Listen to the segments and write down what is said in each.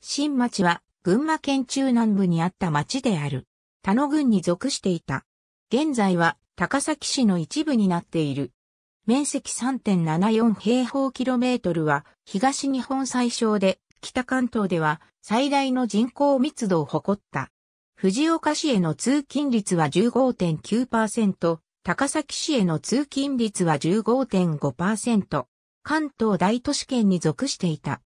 新町は群馬県中南部にあった町である。田野郡に属していた。現在は高崎市の一部になっている。面積3.74平方キロメートルは東日本最小で北関東では最大の人口密度を誇った。藤岡市への通勤率は15.9%、高崎市への通勤率は15.5%、関東大都市圏に属していた。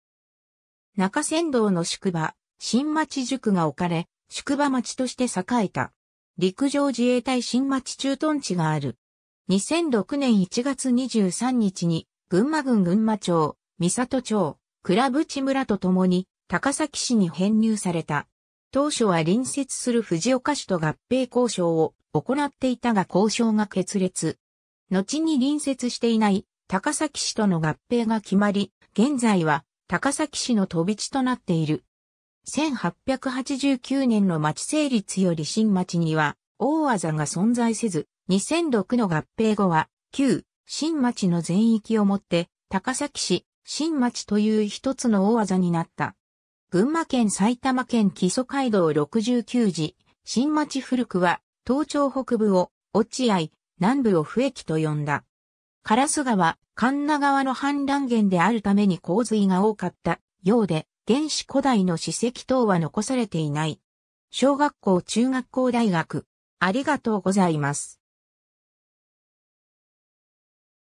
中山道の宿場、新町塾が置かれ、宿場町として栄えた。陸上自衛隊新町駐屯地がある。2006年1月23日に、群馬郡群馬町、三里町、倉淵村とともに、高崎市に編入された。当初は隣接する藤岡市と合併交渉を行っていたが交渉が決裂。後に隣接していない高崎市との合併が決まり、現在は高崎市の飛び地となっている。1889年の町成立より新町には、大技が存在せず、2006の合併後は、旧、新町の全域をもって、高崎市、新町という一つの大技になった。群馬県埼玉県基礎街道69時、新町古くは、東町北部を、落合、南部を不駅と呼んだ。烏川、神奈川の氾濫源であるために洪水が多かったようで、原始古代の史跡等は残されていない。小学校、中学校、大学。ありがとうございます。